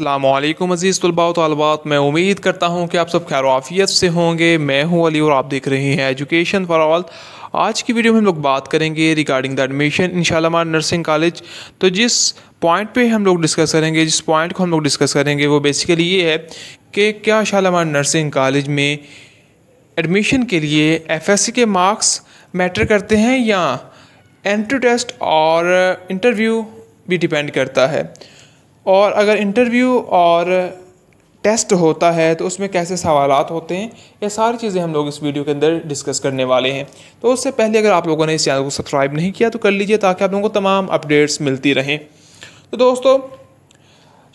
अल्लाम अज़ीज़ तलबा तलबात मैं उम्मीद करता हूँ कि आप सब खैर आफियत से होंगे मैं हूँ अली और आप देख रहे हैं एजुकेशन फॉर ऑल आज की वीडियो में हम लोग बात करेंगे regarding the admission in Shalamar nursing college तो जिस पॉइंट पे हम लोग डिस्कस करेंगे जिस पॉइंट को हम लोग डिस्कस करेंगे वो बेसिकली ये है कि क्या शालामार नर्सिंग कॉलेज में एडमिशन के लिए एफ के मार्क्स मैटर करते हैं या एंट्री टेस्ट और इंटरव्यू भी डिपेंड करता है और अगर इंटरव्यू और टेस्ट होता है तो उसमें कैसे सवाल होते हैं ये सारी चीज़ें हम लोग इस वीडियो के अंदर डिस्कस करने वाले हैं तो उससे पहले अगर आप लोगों ने इस चैनल को सब्सक्राइब नहीं किया तो कर लीजिए ताकि आप लोगों को तमाम अपडेट्स मिलती रहें तो दोस्तों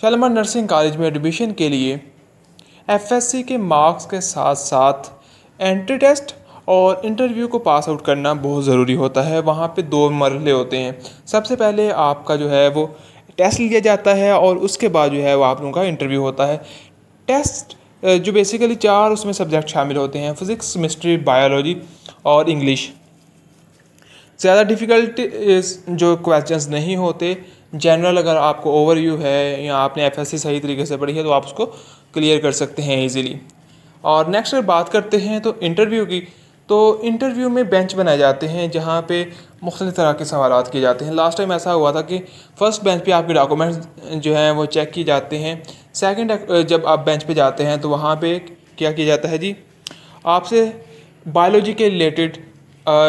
शालमा नर्सिंग कॉलेज में एडमिशन के लिए एफएससी के मार्क्स के साथ साथ एंट्री टेस्ट और इंटरव्यू को पास आउट करना बहुत ज़रूरी होता है वहाँ पे दो मरले होते हैं सबसे पहले आपका जो है वो टेस्ट लिया जाता है और उसके बाद जो है वो आप लोगों का इंटरव्यू होता है टेस्ट जो बेसिकली चार उसमें सब्जेक्ट शामिल होते हैं फिज़िक्स मिस्ट्री बायोलॉजी और इंग्लिश ज़्यादा डिफ़िकल्ट जो क्वेश्चंस नहीं होते जनरल अगर आपको ओवरव्यू है या आपने एफ सही तरीके से पढ़ी है तो आप उसको क्लियर कर सकते हैं ईजीली और नेक्स्ट अगर बात करते हैं तो इंटरव्यू की तो इंटरव्यू में बेंच बनाए जाते हैं जहाँ पे मुख्तलि तरह के सवाल किए जाते हैं लास्ट टाइम ऐसा हुआ था कि फ़र्स्ट बेंच पे आपके डॉक्यूमेंट्स जो हैं वो चेक किए जाते हैं सेकंड जब आप बेंच पे जाते हैं तो वहाँ पे क्या किया जाता है जी आपसे बायोलॉजी के रिलेटेड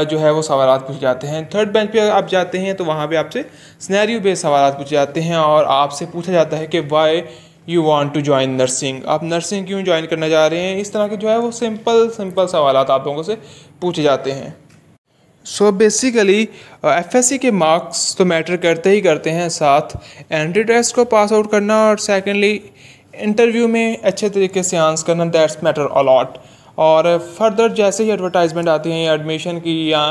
जो है वो सवाल पूछे जाते हैं थर्ड बेंच पे आप जाते हैं तो वहाँ पर आपसे स्नैरियो बेस्ड सवाल पूछे जाते हैं और आपसे पूछा जाता है कि why you want to join nursing आप नर्सिंग क्यों ज्वाइन करना जा रहे हैं इस तरह के जो है वो सिंपल सिंपल सवाल आप लोगों से पूछे जाते हैं सो बेसिकली सी के मार्क्स तो मैटर करते ही करते हैं साथ एंट्री टेस्ट को पास आउट करना और सेकेंडली इंटरव्यू में अच्छे तरीके से आंसर करना दैट्स मैटर अलॉट और फर्दर जैसे ही एडवर्टाइजमेंट आती है या एडमिशन की या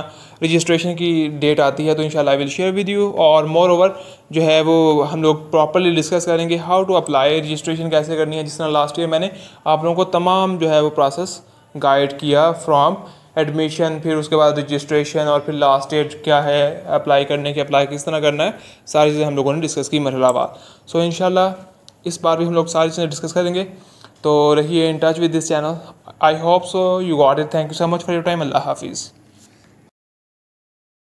रजिस्ट्रेशन की डेट आती है तो in I will share with you और मोर ओवर जो है वो हम लोग प्रॉपरली डिस्कस करेंगे हाउ टू अप्लाई रजिस्ट्रेशन कैसे करनी है जिस तरह लास्ट ईयर मैंने आप लोगों को तमाम जो है वो प्रोसेस गाइड किया फ्रॉम एडमिशन फिर उसके बाद रजिस्ट्रेशन और फिर लास्ट डेट क्या है अप्लाई करने की अप्लाई किस तरह करना है सारी चीज़ें हम लोगों ने डिस्कस की मरहलावार सो इन इस बार भी हम लोग सारी चीज़ें डिस्कस करेंगे तो रहिए in touch with this channel I hope so you got it thank you so much for your time अल्लाह हाफिज़